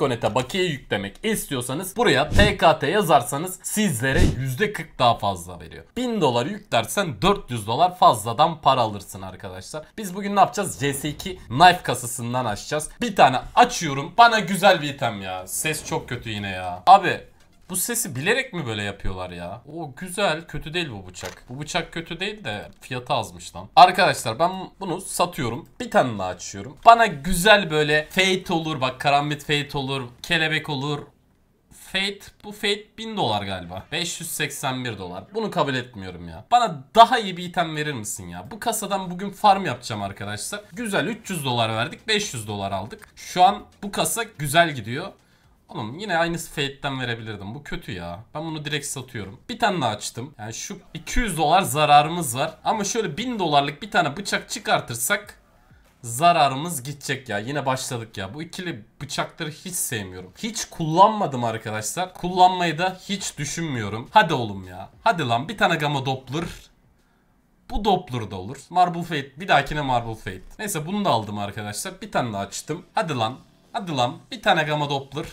Disconnect'e bakiye yüklemek istiyorsanız buraya TKT yazarsanız sizlere %40 daha fazla veriyor. 1000 dolar yüklersen 400 dolar fazladan para alırsın arkadaşlar. Biz bugün ne yapacağız? CS2 knife kasasından açacağız. Bir tane açıyorum. Bana güzel bir item ya. Ses çok kötü yine ya. Abi bu sesi bilerek mi böyle yapıyorlar ya? O güzel. Kötü değil bu bıçak. Bu bıçak kötü değil de fiyatı azmış lan. Arkadaşlar ben bunu satıyorum. Bir tane daha açıyorum. Bana güzel böyle Fate olur. Bak karambit Fate olur. Kelebek olur. Fate bu Fate 1000 dolar galiba. 581 dolar. Bunu kabul etmiyorum ya. Bana daha iyi bir item verir misin ya? Bu kasadan bugün farm yapacağım arkadaşlar. Güzel 300 dolar verdik 500 dolar aldık. Şu an bu kasa güzel gidiyor. Oğlum yine aynısı Fate'den verebilirdim. Bu kötü ya. Ben bunu direkt satıyorum. Bir tane daha açtım. Yani şu 200 dolar zararımız var. Ama şöyle 1000 dolarlık bir tane bıçak çıkartırsak zararımız gidecek ya. Yine başladık ya. Bu ikili bıçakları hiç sevmiyorum. Hiç kullanmadım arkadaşlar. Kullanmayı da hiç düşünmüyorum. Hadi oğlum ya. Hadi lan bir tane gamma Doppler. Bu Doppler da olur. Marble Fate. Bir dahakine Marble Fate. Neyse bunu da aldım arkadaşlar. Bir tane daha açtım. Hadi lan. Hadi lan. Bir tane gamma Doppler.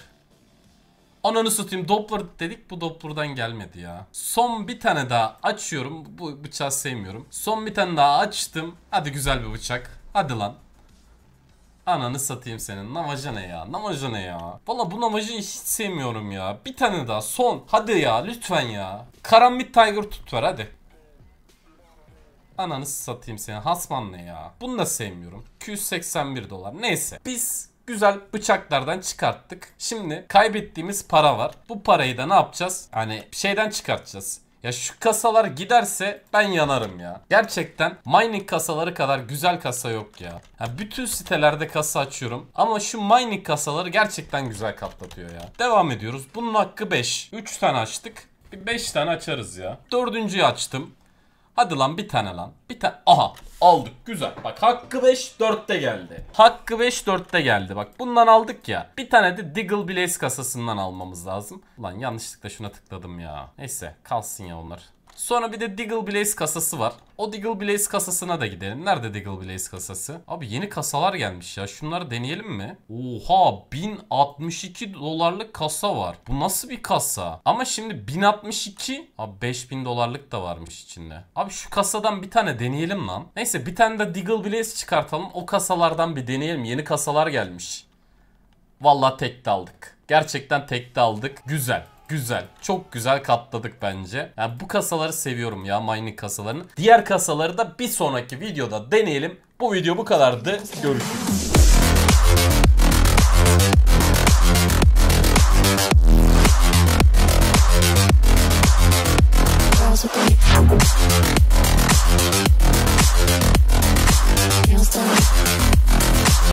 Ananı satayım Doppler dedik bu Doppler'dan gelmedi ya. Son bir tane daha açıyorum. Bu bıçağı sevmiyorum. Son bir tane daha açtım. Hadi güzel bir bıçak. Hadi lan. Ananı satayım senin. Namaja ne ya? Namaja ne ya? Valla bu namajı hiç sevmiyorum ya. Bir tane daha. Son. Hadi ya. Lütfen ya. Karambit Tiger tut ver hadi. Ananı satayım senin. Hasman ne ya? Bunu da sevmiyorum. 281 dolar. Neyse. Biz Güzel bıçaklardan çıkarttık. Şimdi kaybettiğimiz para var. Bu parayı da ne yapacağız? Hani şeyden çıkartacağız. Ya şu kasalar giderse ben yanarım ya. Gerçekten mining kasaları kadar güzel kasa yok ya. ya. Bütün sitelerde kasa açıyorum. Ama şu mining kasaları gerçekten güzel katlatıyor ya. Devam ediyoruz. Bunun hakkı 5. 3 tane açtık. Bir 5 tane açarız ya. Dördüncüyü açtım. Hadi lan bir tane lan. Bir tane. Aha aldık güzel. Bak hakkı 5 4'te geldi. Hakkı 5 4'te geldi. Bak bundan aldık ya. Bir tane de Diggle Blaze kasasından almamız lazım. Lan yanlışlıkla şuna tıkladım ya. Neyse kalsın ya onlar. Sonra bir de Diggle Blaze kasası var. O Diggle Blaze kasasına da gidelim. Nerede Diggle Blaze kasası? Abi yeni kasalar gelmiş ya. Şunları deneyelim mi? Oha 1062 dolarlık kasa var. Bu nasıl bir kasa? Ama şimdi 1062 abi 5000 dolarlık da varmış içinde. Abi şu kasadan bir tane deneyelim lan. Neyse bir tane de Diggle Blaze çıkartalım. O kasalardan bir deneyelim. Yeni kasalar gelmiş. Valla tek de aldık. Gerçekten tek de aldık. Güzel. Güzel. Çok güzel katladık bence. Yani bu kasaları seviyorum ya mining kasalarını. Diğer kasaları da bir sonraki videoda deneyelim. Bu video bu kadardı. Görüşürüz.